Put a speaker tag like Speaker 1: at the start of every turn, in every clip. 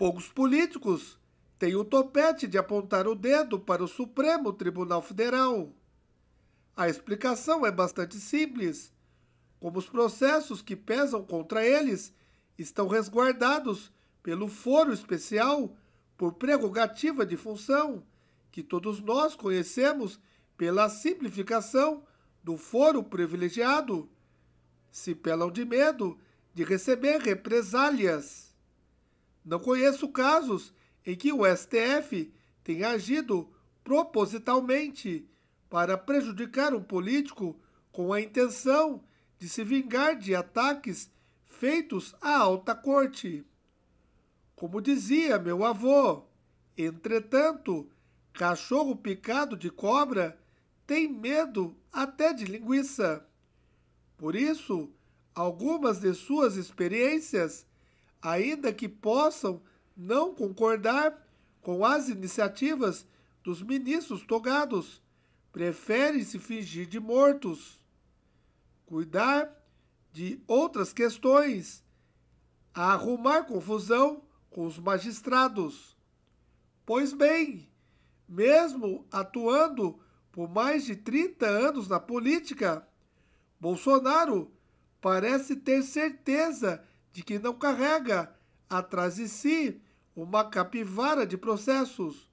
Speaker 1: Poucos políticos têm o topete de apontar o dedo para o Supremo Tribunal Federal. A explicação é bastante simples. Como os processos que pesam contra eles estão resguardados pelo foro especial por prerrogativa de função, que todos nós conhecemos pela simplificação do foro privilegiado, se pelam de medo de receber represálias. Não conheço casos em que o STF tenha agido propositalmente para prejudicar um político com a intenção de se vingar de ataques feitos à alta corte. Como dizia meu avô, entretanto, cachorro picado de cobra tem medo até de linguiça. Por isso, algumas de suas experiências ainda que possam não concordar com as iniciativas dos ministros togados, preferem se fingir de mortos, cuidar de outras questões, arrumar confusão com os magistrados. Pois bem, mesmo atuando por mais de 30 anos na política, Bolsonaro parece ter certeza de que não carrega atrás de si uma capivara de processos.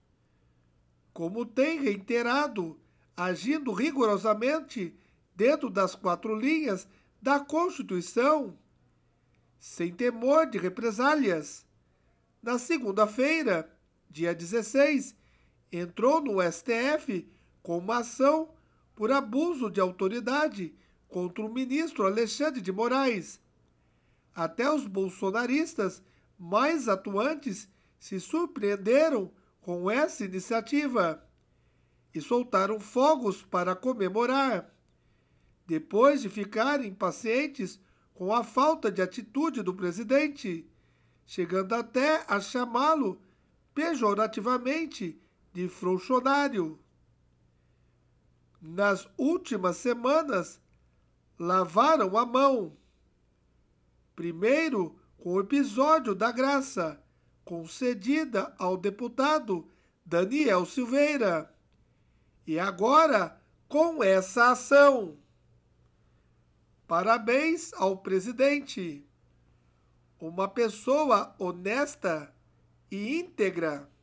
Speaker 1: Como tem reiterado, agindo rigorosamente dentro das quatro linhas da Constituição, sem temor de represálias. Na segunda-feira, dia 16, entrou no STF com uma ação por abuso de autoridade contra o ministro Alexandre de Moraes até os bolsonaristas mais atuantes se surpreenderam com essa iniciativa e soltaram fogos para comemorar. Depois de ficarem pacientes com a falta de atitude do presidente, chegando até a chamá-lo pejorativamente de frouxonário. Nas últimas semanas, lavaram a mão Primeiro, com o episódio da graça, concedida ao deputado Daniel Silveira. E agora, com essa ação. Parabéns ao presidente. Uma pessoa honesta e íntegra.